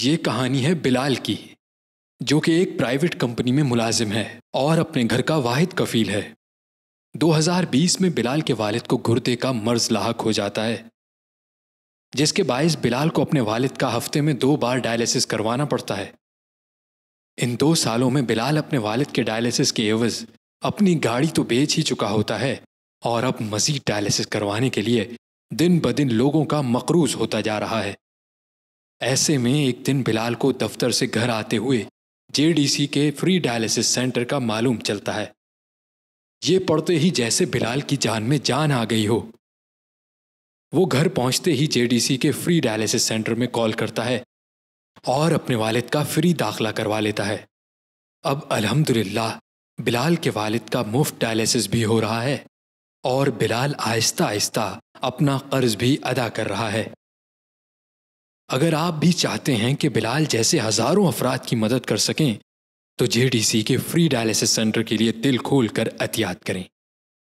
ये कहानी है बिलाल की जो कि एक प्राइवेट कंपनी में मुलाजिम है और अपने घर का वाहिद कफील है 2020 में बिलाल के वालिद को गुर्दे का मर्ज लाक हो जाता है जिसके बायस बिलाल को अपने वालिद का हफ्ते में दो बार डायलिसिस करवाना पड़ता है इन दो सालों में बिलाल अपने वालिद के डायलिसिस के एवज अपनी गाड़ी तो बेच ही चुका होता है और अब मजीद डायलिसिस करवाने के लिए दिन ब दिन लोगों का मकरूज होता जा रहा है ऐसे में एक दिन बिलाल को दफ्तर से घर आते हुए जेडीसी के फ्री डायलिसिस सेंटर का मालूम चलता है ये पढ़ते ही जैसे बिलाल की जान में जान आ गई हो वो घर पहुंचते ही जेडीसी के फ्री डायलिसिस सेंटर में कॉल करता है और अपने वालिद का फ्री दाखला करवा लेता है अब अल्हम्दुलिल्लाह बिलाल के वालिद का मुफ्त डायलिसिस भी हो रहा है और बिलाल आहिस्ता आहिस्ता अपना कर्ज भी अदा कर रहा है अगर आप भी चाहते हैं कि बिलाल जैसे हज़ारों अफराद की मदद कर सकें तो जेडीसी के फ्री डायलिसिस सेंटर के लिए दिल खोल कर एहतियात करें